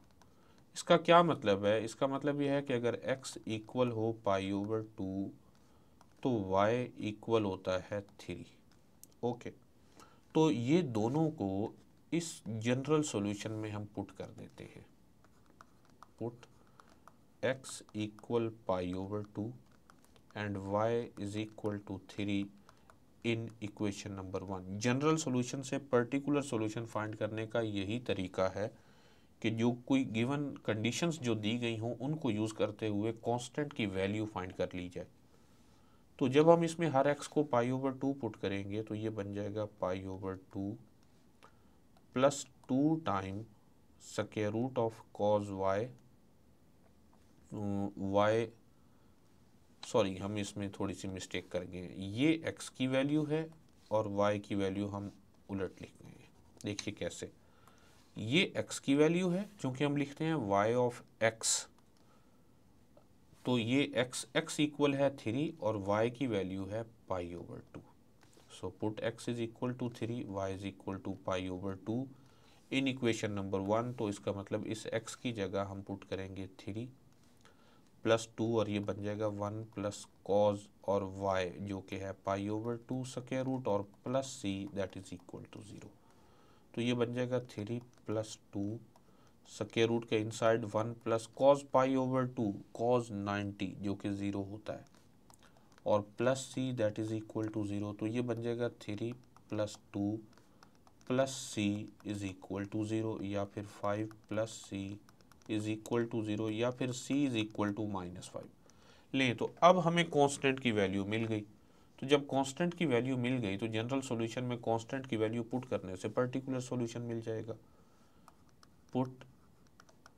इसका क्या मतलब है इसका मतलब यह है कि अगर x इक्वल हो पाई ओवर टू तो y इक्वल होता है थ्री ओके तो ये दोनों को इस जनरल सॉल्यूशन में हम पुट कर देते हैं put x equal pi over two and y is equal to three in equation number one general solution से पर्टिकुलर सॉल्यूशन फाइंड करने का यही तरीका है कि जो कोई गिवन कंडीशंस जो दी गई हों उनको यूज़ करते हुए कांस्टेंट की वैल्यू फाइंड कर ली जाए तो जब हम इसमें हर एक्स को पाई ओवर टू पुट करेंगे तो ये बन जाएगा pi over two plus two time square root of cos y y sorry हम इसमें थोड़ी सी मिस्टेक कर गए ये एक्स की वैल्यू है और वाई की वैल्यू हम उलट लिख गए हैं देखिए कैसे ये एक्स की वैल्यू है क्योंकि हम लिखते हैं वाई ऑफ एक्स तो ये एक्स एक्स इक्वल है थ्री और वाई की वैल्यू है pi over two so put x is equal to three y is equal to pi over two in equation number one तो इसका मतलब इस x की जगह हम पुट करेंगे थ्री प्लस टू और ये बन जाएगा वन प्लस कॉज और वाई जो कि है pi over two square root और plus c that is equal to zero तो ये बन जाएगा three plus two square root के inside one plus cos pi over two cos ninety जो कि ज़ीरो होता है और plus c that is equal to zero तो ये बन जाएगा three plus two plus c is equal to zero या फिर five plus c is equal to zero या फिर c is equal to minus five लें तो अब हमें कांस्टेंट की वैल्यू मिल गई तो जब कांस्टेंट की वैल्यू मिल गई तो जनरल सॉल्यूशन में कांस्टेंट की वैल्यू पुट करने से पर्टिकुलर सॉल्यूशन मिल जाएगा put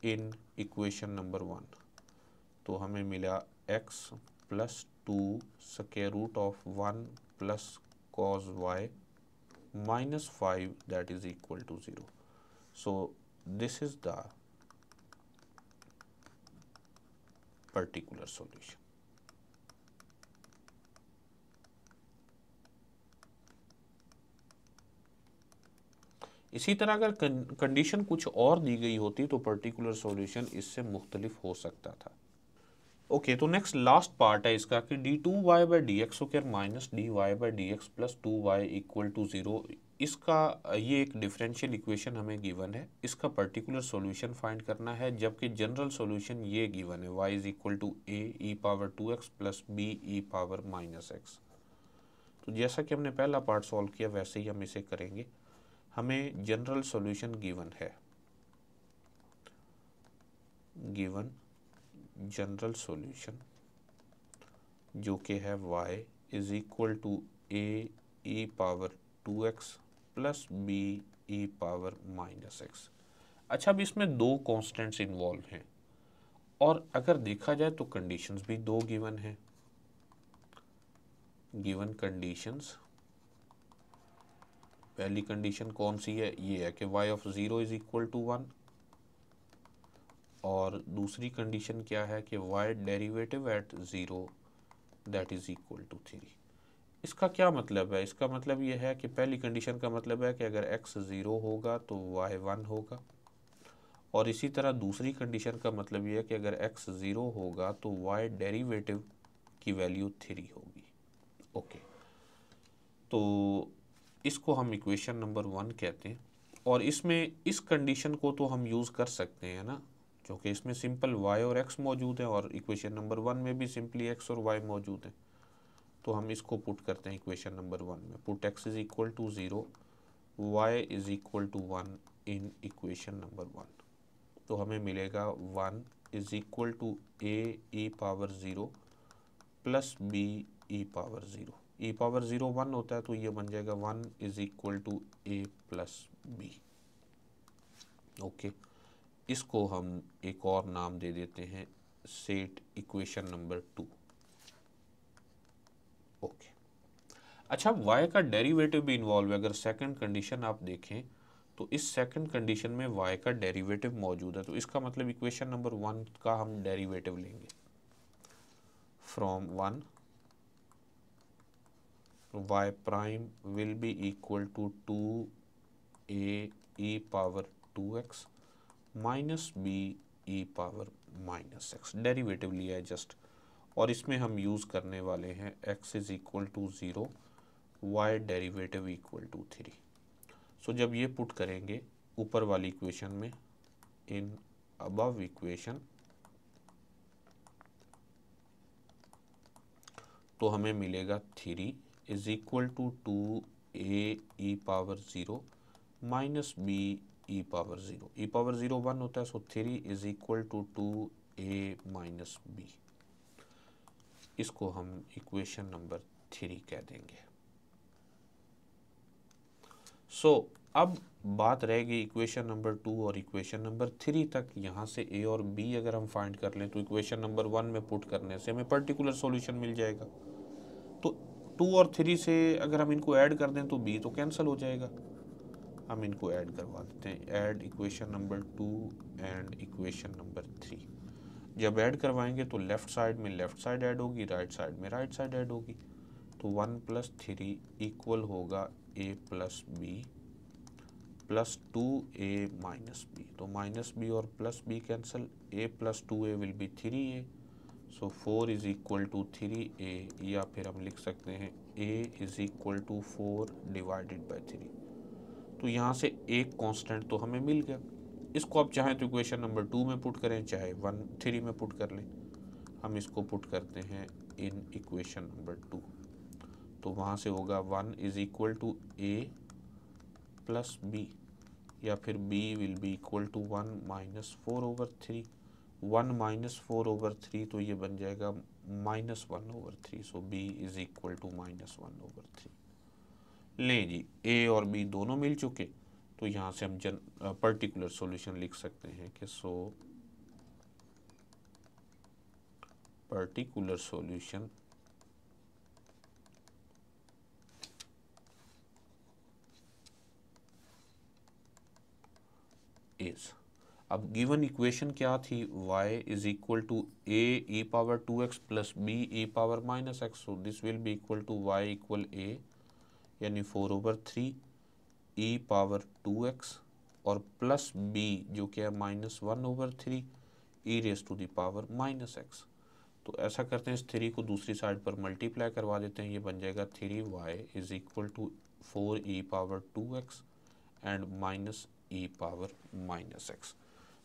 in equation number one तो हमें मिला x plus two square root of one plus cos y minus five that is equal to zero so this is the particular solution इसी तरह अगर कंडीशन कुछ और दी गई होती तो पर्टिकुलर सॉल्यूशन इससे मुख्तलिफ हो सकता था ओके तो नेक्स्ट लास्ट पार्ट है इसका कि d two Y by D x okay minus D Y by D x plus two y equal to zero इसका ये एक डिफरेंशियल इक्वेशन हमें गिवन है इसका पर्टिकुलर सॉल्यूशन फाइंड करना है जबकि जनरल सॉल्यूशन ये गिवन है y is equal to A e power two x plus B e power minus x तो जैसा कि हमने पहला पार्ट सॉल्व किया वैसे ही हम इसे करेंगे हमें जनरल सॉल्यूशन गिवन है गिवन जनरल सॉल्यूशन जो कि है y is equal to A e power two x plus B e power minus x अच्छा अब इसमें दो कांस्टेंट्स इन्वॉल्व हैं और अगर देखा जाए तो कंडीशंस भी दो गिवन हैं गिवन कंडीशंस पहली कंडीशन कौन सी है ये है कि y of zero is equal to one और दूसरी कंडीशन क्या है कि y derivative at zero that is equal to three इसका क्या मतलब है इसका मतलब यह है कि पहली कंडीशन का मतलब है कि अगर एक्स ज़ीरो होगा तो वाई वन होगा और इसी तरह दूसरी कंडीशन का मतलब यह है कि अगर एक्स ज़ीरो होगा तो वाई डेरीवेटिव की वैल्यू थ्री होगी ओके तो इसको हम इक्वेशन नंबर वन कहते हैं और इसमें इस कंडीशन को तो हम यूज़ कर सकते हैं ना क्योंकि इसमें सिंपल y और x मौजूद है और इक्वेशन नंबर वन में भी सिंपली x और y मौजूद है तो हम इसको पुट करते हैं इक्वेशन नंबर वन में put x is equal to zero y is equal to one in equation number one तो हमें मिलेगा one is equal to A e power zero plus B e power zero e power zero one होता है तो ये बन जाएगा one is equal to A plus b okay okay. इसको हम एक और नाम दे देते हैं set equation number to okay अच्छा वाई का डेरिवेटिव भी इन्वॉल्व है अगर सेकंड कंडीशन आप देखें तो इस सेकंड कंडीशन में वाई का डेरिवेटिव मौजूद है तो इसका मतलब इक्वेशन नंबर वन का हम डेरिवेटिव लेंगे from one y prime will be equal to two a power two x minus b e power minus x derivative लिया है जस्ट और इसमें हम यूज़ करने वाले हैं x is equal to zero y derivative equal to three so जब ये पुट करेंगे ऊपर वाली इक्वेशन में इन अबव इक्वेशन तो हमें मिलेगा three is equal to two a power zero minus b e power zero e power zero one होता है so three is equal to two a minus b इसको हम इक्वेशन नंबर थ्री कह देंगे सो so, अब बात रहेगी इक्वेशन नंबर टू और इक्वेशन नंबर थ्री तक यहां से ए और बी अगर हम फाइंड कर लें तो इक्वेशन नंबर वन में पुट करने से हमें पर्टिकुलर सॉल्यूशन मिल जाएगा तो टू और थ्री से अगर हम इनको ऐड कर दें तो बी तो कैंसिल हो जाएगा हम इनको ऐड करवा देते हैं add equation number two and equation number three जब ऐड करवाएंगे तो लेफ़्ट साइड में लेफ़्ट साइड ऐड होगी राइट साइड में राइट साइड ऐड होगी तो वन प्लस थ्री इक्वल होगा a plus b plus two a minus b तो माइनस बी और plus b cancel a plus two a will be three a so four is equal to three a या फिर हम लिख सकते हैं a is equal to four divided by three तो यहाँ से एक कांस्टेंट तो हमें मिल गया इसको आप चाहें तो इक्वेशन नंबर टू में पुट करें चाहे वन थ्री में पुट कर लें हम इसको पुट करते हैं इन इक्वेशन नंबर टू तो वहाँ से होगा one is equal to A plus b या फिर b will be equal to one minus four over three one minus four over three तो ये बन जाएगा minus one over three so b is equal to minus one over three लें जी ए और B दोनों मिल चुके तो यहाँ से हम जन पर्टिकुलर सॉल्यूशन लिख सकते हैं कि सो पर्टिकुलर सॉल्यूशन इज अब गिवन इक्वेशन क्या थी y is equal to a power two x plus b a power minus x this will be equal to y equal a यानी four over three e power two x और plus b जो कि है minus one over three e raise to the power minus x तो ऐसा करते हैं इस थ्री को दूसरी साइड पर मल्टीप्लाई करवा देते हैं ये बन जाएगा three y is equal to four e power two x and minus e power minus x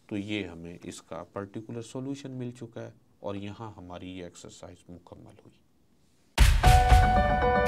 तो ये हमें इसका पर्टिकुलर सॉल्यूशन मिल चुका है और यहाँ हमारी ये एक्सरसाइज मुकम्मल हुई